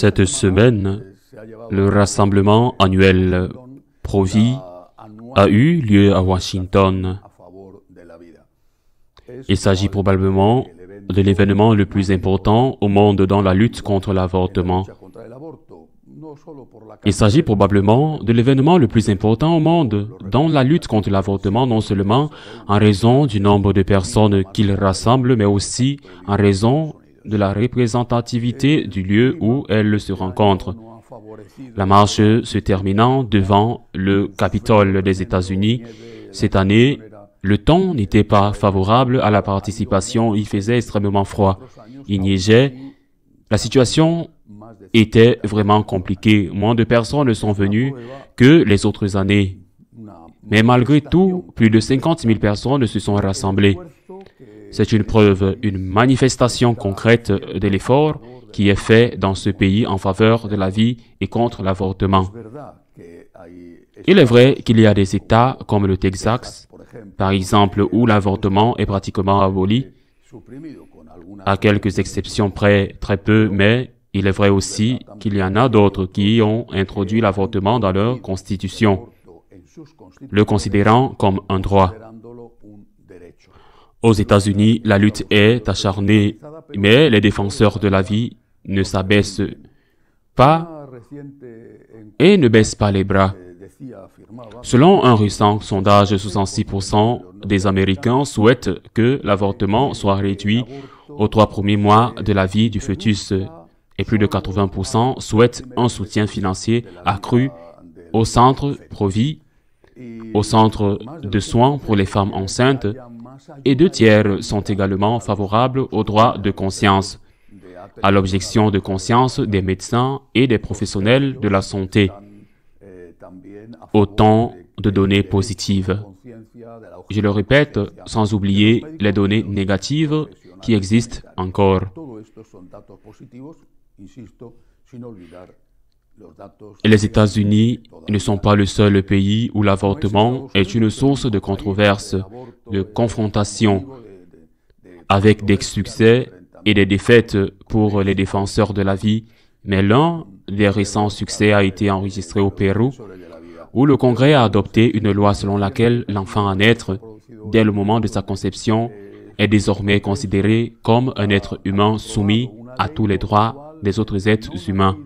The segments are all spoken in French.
Cette semaine, le rassemblement annuel Provi a eu lieu à Washington. Il s'agit probablement de l'événement le plus important au monde dans la lutte contre l'avortement. Il s'agit probablement de l'événement le plus important au monde dans la lutte contre l'avortement, non seulement en raison du nombre de personnes qu'il rassemble, mais aussi en raison de la représentativité du lieu où elle se rencontre. La marche se terminant devant le Capitole des États-Unis, cette année, le temps n'était pas favorable à la participation, il faisait extrêmement froid, il neigeait, la situation était vraiment compliquée, moins de personnes sont venues que les autres années. Mais malgré tout, plus de 50 000 personnes se sont rassemblées. C'est une preuve, une manifestation concrète de l'effort qui est fait dans ce pays en faveur de la vie et contre l'avortement. Il est vrai qu'il y a des États comme le Texas, par exemple, où l'avortement est pratiquement aboli, à quelques exceptions près, très peu, mais il est vrai aussi qu'il y en a d'autres qui ont introduit l'avortement dans leur constitution, le considérant comme un droit. Aux États-Unis, la lutte est acharnée, mais les défenseurs de la vie ne s'abaissent pas et ne baissent pas les bras. Selon un récent sondage, 66% des Américains souhaitent que l'avortement soit réduit aux trois premiers mois de la vie du fœtus et plus de 80% souhaitent un soutien financier accru au centre Provi, au centre de soins pour les femmes enceintes et deux tiers sont également favorables aux droit de conscience, à l'objection de conscience des médecins et des professionnels de la santé. Autant de données positives. Je le répète, sans oublier les données négatives qui existent encore les États-Unis ne sont pas le seul pays où l'avortement est une source de controverses, de confrontations, avec des succès et des défaites pour les défenseurs de la vie. Mais l'un des récents succès a été enregistré au Pérou, où le Congrès a adopté une loi selon laquelle l'enfant à naître, dès le moment de sa conception, est désormais considéré comme un être humain soumis à tous les droits des autres êtres humains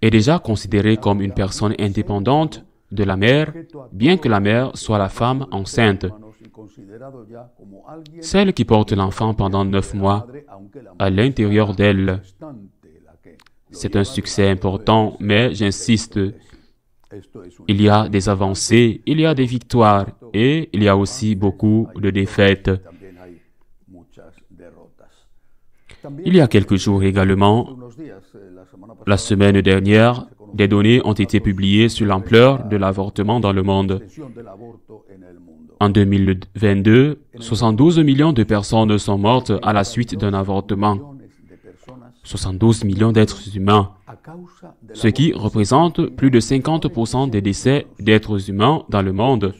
est déjà considérée comme une personne indépendante de la mère, bien que la mère soit la femme enceinte. Celle qui porte l'enfant pendant neuf mois à l'intérieur d'elle. C'est un succès important, mais j'insiste, il y a des avancées, il y a des victoires et il y a aussi beaucoup de défaites. Il y a quelques jours également, la semaine dernière, des données ont été publiées sur l'ampleur de l'avortement dans le monde. En 2022, 72 millions de personnes sont mortes à la suite d'un avortement. 72 millions d'êtres humains, ce qui représente plus de 50% des décès d'êtres humains dans le monde.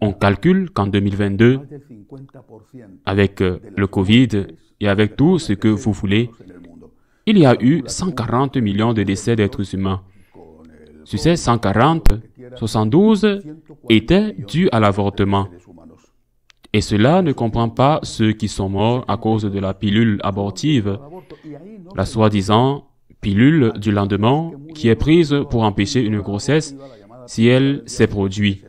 On calcule qu'en 2022, avec le Covid et avec tout ce que vous voulez, il y a eu 140 millions de décès d'êtres humains. Sur ces 140, 72 étaient dus à l'avortement. Et cela ne comprend pas ceux qui sont morts à cause de la pilule abortive, la soi-disant pilule du lendemain qui est prise pour empêcher une grossesse si elle s'est produite.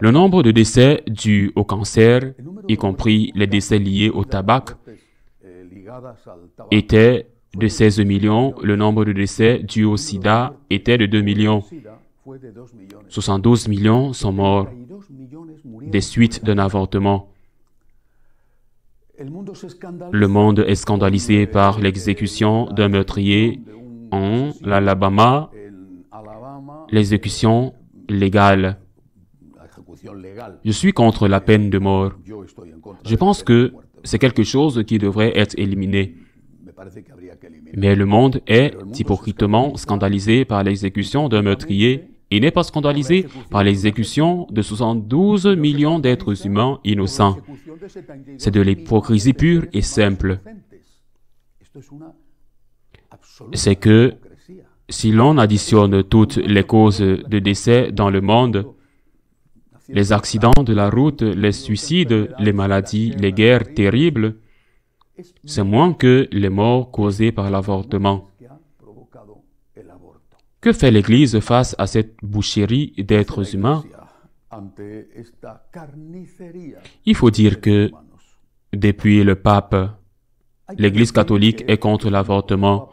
Le nombre de décès dus au cancer, y compris les décès liés au tabac, était de 16 millions, le nombre de décès dus au sida était de 2 millions. 72 millions sont morts des suites d'un avortement. Le monde est scandalisé par l'exécution d'un meurtrier en l'Alabama, l'exécution légale. Je suis contre la peine de mort. Je pense que c'est quelque chose qui devrait être éliminé. Mais le monde est hypocritement scandalisé par l'exécution d'un meurtrier et n'est pas scandalisé par l'exécution de 72 millions d'êtres humains innocents. C'est de l'hypocrisie pure et simple. C'est que si l'on additionne toutes les causes de décès dans le monde, les accidents de la route, les suicides, les maladies, les guerres terribles, c'est moins que les morts causées par l'avortement. Que fait l'Église face à cette boucherie d'êtres humains Il faut dire que, depuis le pape, l'Église catholique est contre l'avortement.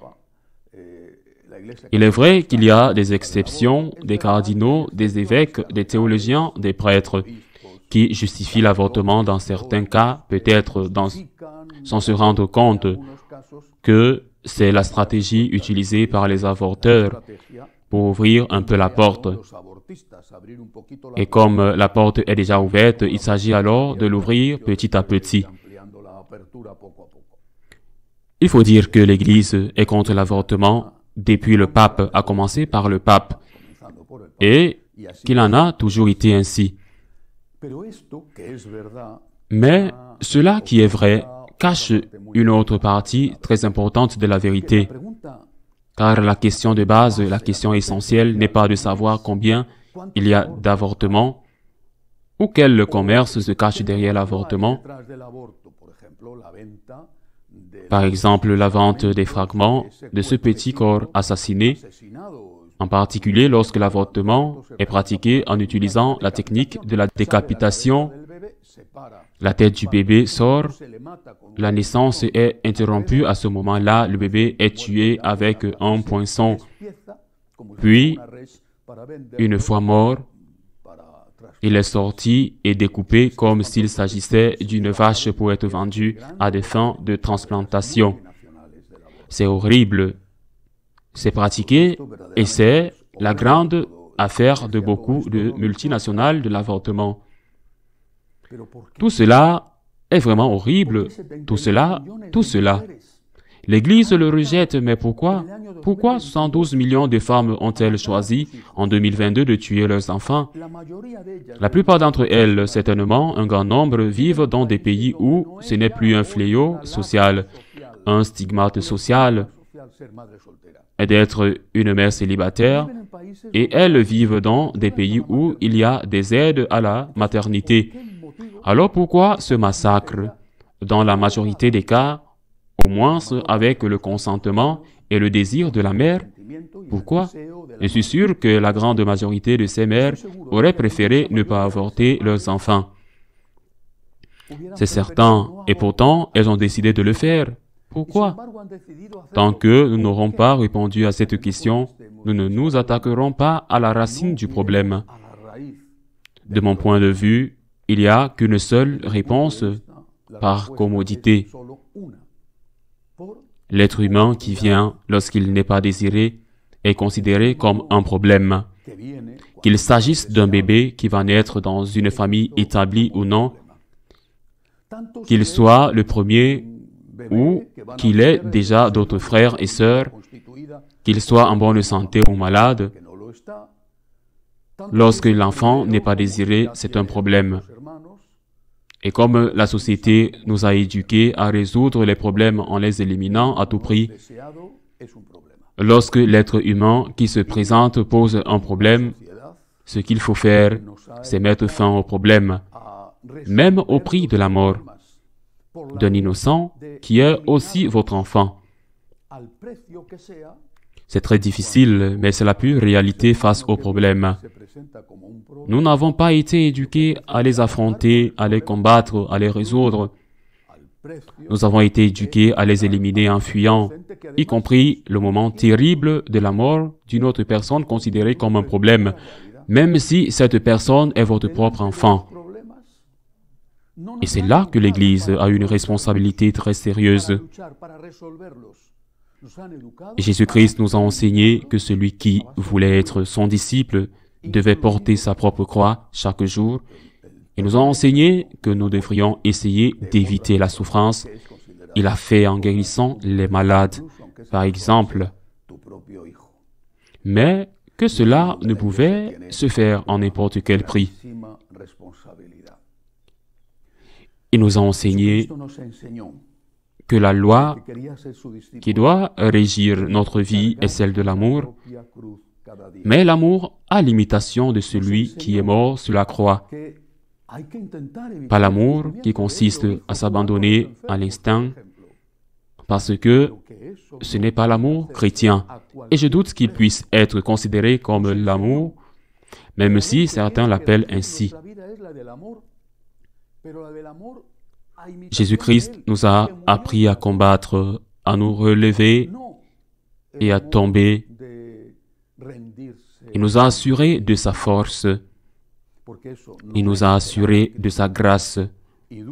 Il est vrai qu'il y a des exceptions, des cardinaux, des évêques, des théologiens, des prêtres, qui justifient l'avortement dans certains cas, peut-être sans se rendre compte que c'est la stratégie utilisée par les avorteurs pour ouvrir un peu la porte. Et comme la porte est déjà ouverte, il s'agit alors de l'ouvrir petit à petit. Il faut dire que l'Église est contre l'avortement depuis le pape, a commencé par le pape, et qu'il en a toujours été ainsi. Mais cela qui est vrai cache une autre partie très importante de la vérité, car la question de base, la question essentielle n'est pas de savoir combien il y a d'avortements ou quel commerce se cache derrière l'avortement, par exemple, la vente des fragments de ce petit corps assassiné, en particulier lorsque l'avortement est pratiqué en utilisant la technique de la décapitation. La tête du bébé sort, la naissance est interrompue. À ce moment-là, le bébé est tué avec un poinçon. Puis, une fois mort, il est sorti et découpé comme s'il s'agissait d'une vache pour être vendue à des fins de transplantation. C'est horrible. C'est pratiqué et c'est la grande affaire de beaucoup de multinationales de l'avortement. Tout cela est vraiment horrible. Tout cela, tout cela L'Église le rejette, mais pourquoi Pourquoi 112 millions de femmes ont-elles choisi en 2022 de tuer leurs enfants La plupart d'entre elles, certainement un grand nombre, vivent dans des pays où ce n'est plus un fléau social, un stigmate social et d'être une mère célibataire, et elles vivent dans des pays où il y a des aides à la maternité. Alors pourquoi ce massacre Dans la majorité des cas, au moins avec le consentement et le désir de la mère. Pourquoi Je suis sûr que la grande majorité de ces mères auraient préféré ne pas avorter leurs enfants. C'est certain, et pourtant, elles ont décidé de le faire. Pourquoi Tant que nous n'aurons pas répondu à cette question, nous ne nous attaquerons pas à la racine du problème. De mon point de vue, il n'y a qu'une seule réponse par commodité. L'être humain qui vient lorsqu'il n'est pas désiré est considéré comme un problème. Qu'il s'agisse d'un bébé qui va naître dans une famille établie ou non, qu'il soit le premier ou qu'il ait déjà d'autres frères et sœurs, qu'il soit en bonne santé ou malade, lorsque l'enfant n'est pas désiré, c'est un problème. Et comme la société nous a éduqués à résoudre les problèmes en les éliminant à tout prix, lorsque l'être humain qui se présente pose un problème, ce qu'il faut faire, c'est mettre fin au problème, même au prix de la mort d'un innocent qui est aussi votre enfant. C'est très difficile, mais c'est la pure réalité face au problème. Nous n'avons pas été éduqués à les affronter, à les combattre, à les résoudre. Nous avons été éduqués à les éliminer en fuyant, y compris le moment terrible de la mort d'une autre personne considérée comme un problème, même si cette personne est votre propre enfant. Et c'est là que l'Église a une responsabilité très sérieuse. Jésus-Christ nous a enseigné que celui qui voulait être son disciple devait porter sa propre croix chaque jour et nous a enseigné que nous devrions essayer d'éviter la souffrance. Il a fait en guérissant les malades, par exemple. Mais que cela ne pouvait se faire en n'importe quel prix. Il nous a enseigné que la loi qui doit régir notre vie est celle de l'amour, mais l'amour à l'imitation de celui qui est mort sur la croix. Pas l'amour qui consiste à s'abandonner à l'instinct, parce que ce n'est pas l'amour chrétien. Et je doute qu'il puisse être considéré comme l'amour, même si certains l'appellent ainsi. Jésus-Christ nous a appris à combattre, à nous relever et à tomber il nous a assuré de sa force. Il nous a assuré de sa grâce. Il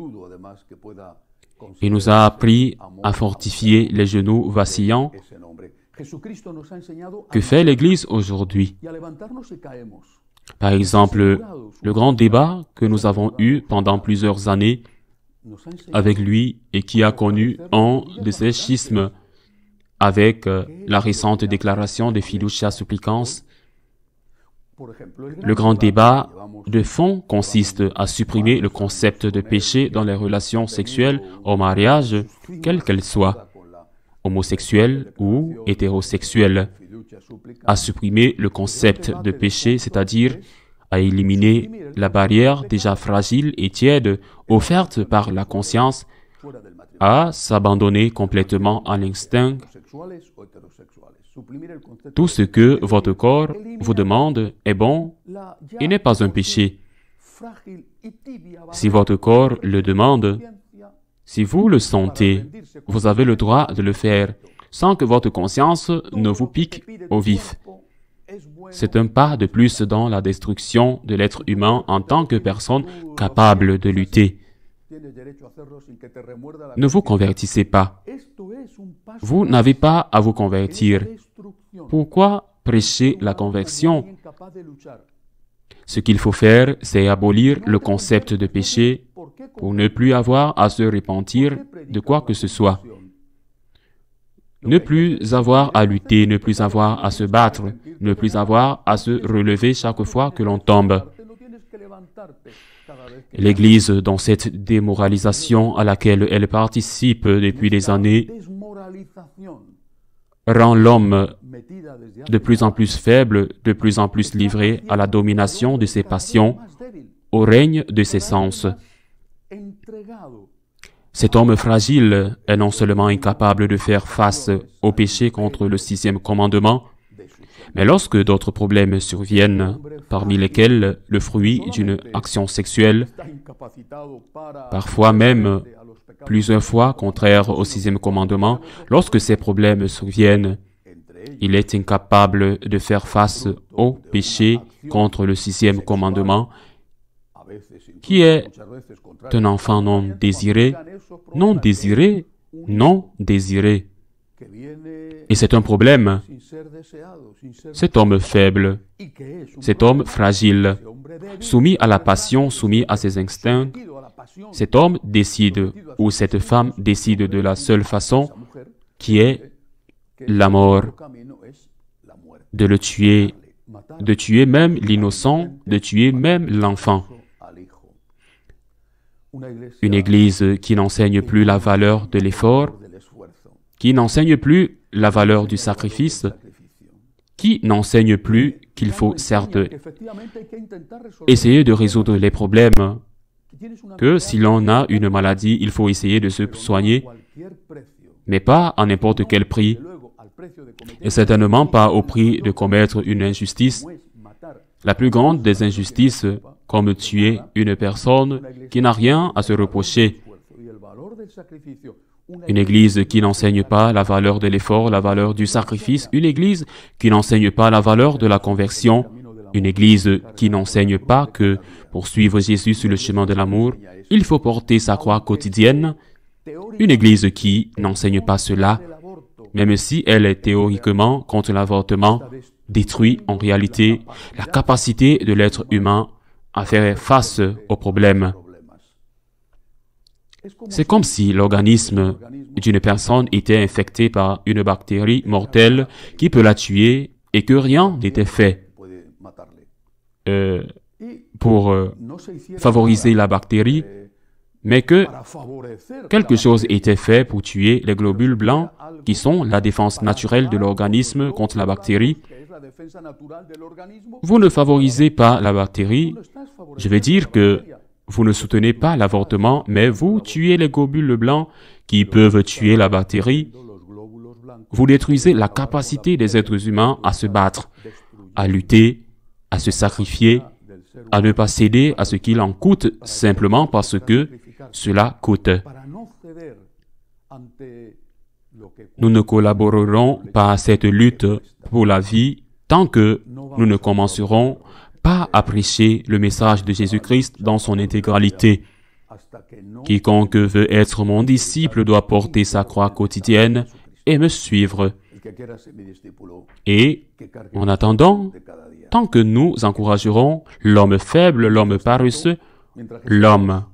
nous a appris à fortifier les genoux vacillants. Que fait l'Église aujourd'hui Par exemple, le grand débat que nous avons eu pendant plusieurs années avec lui et qui a connu un de ses schismes avec euh, la récente déclaration de Fiducia Supplicance. Le grand débat de fond consiste à supprimer le concept de péché dans les relations sexuelles au mariage, quelles qu'elles soient, homosexuelles ou hétérosexuelles, à supprimer le concept de péché, c'est-à-dire à éliminer la barrière déjà fragile et tiède offerte par la conscience à s'abandonner complètement à l'instinct, tout ce que votre corps vous demande est bon et n'est pas un péché. Si votre corps le demande, si vous le sentez, vous avez le droit de le faire sans que votre conscience ne vous pique au vif. C'est un pas de plus dans la destruction de l'être humain en tant que personne capable de lutter. Ne vous convertissez pas. Vous n'avez pas à vous convertir. Pourquoi prêcher la conversion Ce qu'il faut faire, c'est abolir le concept de péché pour ne plus avoir à se repentir de quoi que ce soit. Ne plus avoir à lutter, ne plus avoir à se battre, ne plus avoir à se relever chaque fois que l'on tombe. L'Église, dans cette démoralisation à laquelle elle participe depuis des années, rend l'homme de plus en plus faible, de plus en plus livré à la domination de ses passions, au règne de ses sens. Cet homme fragile est non seulement incapable de faire face au péché contre le sixième commandement, mais lorsque d'autres problèmes surviennent, parmi lesquels le fruit d'une action sexuelle, parfois même plusieurs fois contraire au sixième commandement, lorsque ces problèmes surviennent, il est incapable de faire face au péché contre le sixième commandement, qui est un enfant non désiré, non désiré, non désiré, et c'est un problème. Cet homme faible, cet homme fragile, soumis à la passion, soumis à ses instincts, cet homme décide, ou cette femme décide de la seule façon, qui est la mort, de le tuer, de tuer même l'innocent, de tuer même l'enfant. Une Église qui n'enseigne plus la valeur de l'effort, qui n'enseigne plus la valeur du sacrifice, qui n'enseigne plus qu'il faut certes essayer de résoudre les problèmes, que si l'on a une maladie, il faut essayer de se soigner, mais pas à n'importe quel prix, et certainement pas au prix de commettre une injustice. La plus grande des injustices, comme tuer une personne qui n'a rien à se reprocher. Une église qui n'enseigne pas la valeur de l'effort, la valeur du sacrifice, une église qui n'enseigne pas la valeur de la conversion, une église qui n'enseigne pas que pour suivre Jésus sur le chemin de l'amour, il faut porter sa croix quotidienne, une église qui n'enseigne pas cela, même si elle est théoriquement contre l'avortement, détruit en réalité la capacité de l'être humain à faire face aux problèmes c'est comme si l'organisme d'une personne était infecté par une bactérie mortelle qui peut la tuer et que rien n'était fait euh, pour euh, favoriser la bactérie, mais que quelque chose était fait pour tuer les globules blancs qui sont la défense naturelle de l'organisme contre la bactérie. Vous ne favorisez pas la bactérie. Je veux dire que vous ne soutenez pas l'avortement, mais vous tuez les globules blancs qui peuvent tuer la bactérie. Vous détruisez la capacité des êtres humains à se battre, à lutter, à se sacrifier, à ne pas céder à ce qu'il en coûte simplement parce que cela coûte. Nous ne collaborerons pas à cette lutte pour la vie tant que nous ne commencerons pas apprécier le message de Jésus-Christ dans son intégralité. Quiconque veut être mon disciple doit porter sa croix quotidienne et me suivre. Et en attendant, tant que nous encouragerons l'homme faible, l'homme paresseux, l'homme,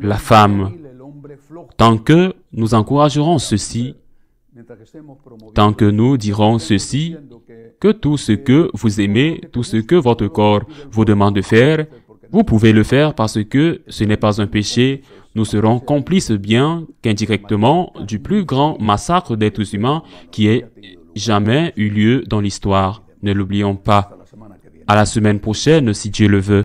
la femme, tant que nous encouragerons ceci, tant que nous dirons ceci que tout ce que vous aimez, tout ce que votre corps vous demande de faire, vous pouvez le faire parce que ce n'est pas un péché. Nous serons complices bien qu'indirectement du plus grand massacre d'êtres humains qui ait jamais eu lieu dans l'histoire. Ne l'oublions pas. À la semaine prochaine, si Dieu le veut.